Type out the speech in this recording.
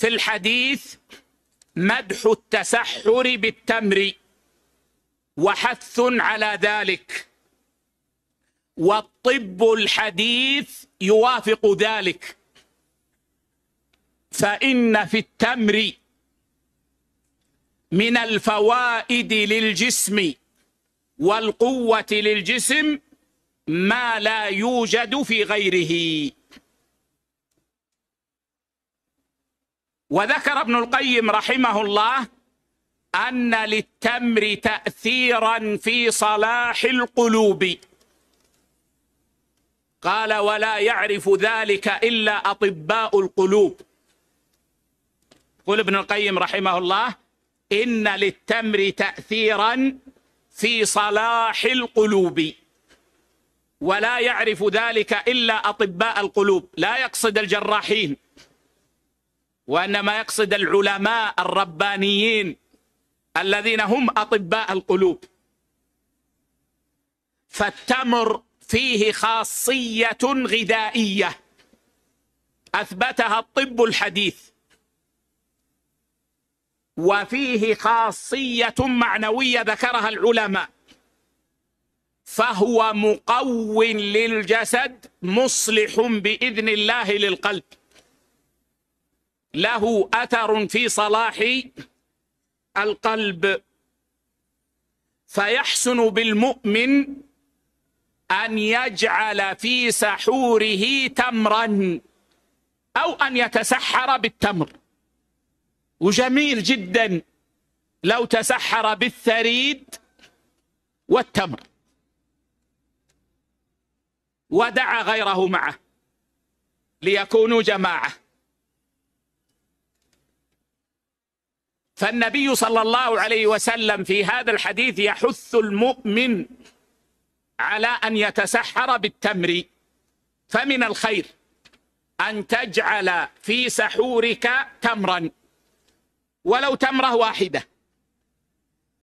في الحديث مدح التسحر بالتمر وحث على ذلك والطب الحديث يوافق ذلك فإن في التمر من الفوائد للجسم والقوة للجسم ما لا يوجد في غيره وذكر ابن القيم رحمه الله أن للتمر تأثيرا في صلاح القلوب قال ولا يعرف ذلك إلا أطباء القلوب يقول ابن القيم رحمه الله إن للتمر تأثيرا في صلاح القلوب ولا يعرف ذلك إلا أطباء القلوب لا يقصد الجراحين وإنما يقصد العلماء الربانيين الذين هم أطباء القلوب فالتمر فيه خاصية غذائية أثبتها الطب الحديث وفيه خاصية معنوية ذكرها العلماء فهو مقو للجسد مصلح بإذن الله للقلب له أثر في صلاح القلب فيحسن بالمؤمن أن يجعل في سحوره تمرا أو أن يتسحر بالتمر وجميل جدا لو تسحر بالثريد والتمر ودعا غيره معه ليكونوا جماعه فالنبي صلى الله عليه وسلم في هذا الحديث يحث المؤمن على أن يتسحر بالتمر فمن الخير أن تجعل في سحورك تمرا ولو تمرة واحدة